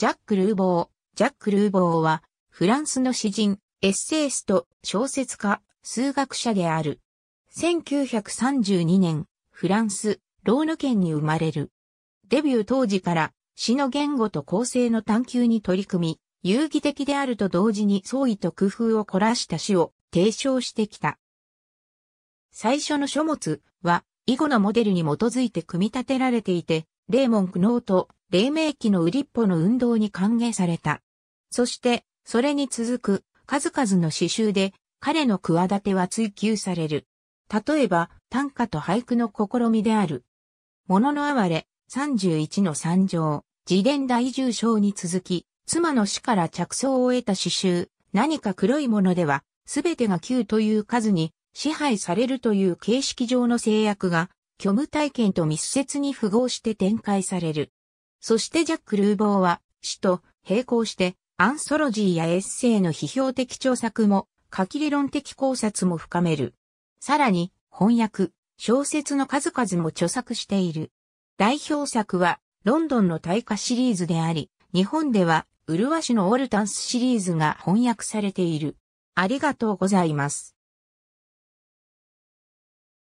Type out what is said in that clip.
ジャック・ルーボー。ジャック・ルーボーは、フランスの詩人、エッセイスト、小説家、数学者である。1932年、フランス、ローヌ県に生まれる。デビュー当時から、詩の言語と構成の探求に取り組み、有機的であると同時に創意と工夫を凝らした詩を提唱してきた。最初の書物は、以後のモデルに基づいて組み立てられていて、レーモン・クノート、黎明期のウリッポの運動に歓迎された。そして、それに続く数々の詩集で彼の企ては追求される。例えば、短歌と俳句の試みである。ものの哀れ、31の三条、自伝大重症に続き、妻の死から着想を得た詩集、何か黒いものでは、すべてが9という数に支配されるという形式上の制約が、虚無体験と密接に符合して展開される。そしてジャック・ルーボーは、死と並行して、アンソロジーやエッセイの批評的著作も、書き理論的考察も深める。さらに、翻訳、小説の数々も著作している。代表作は、ロンドンの大化シリーズであり、日本では、麗しのオルタンスシリーズが翻訳されている。ありがとうございます。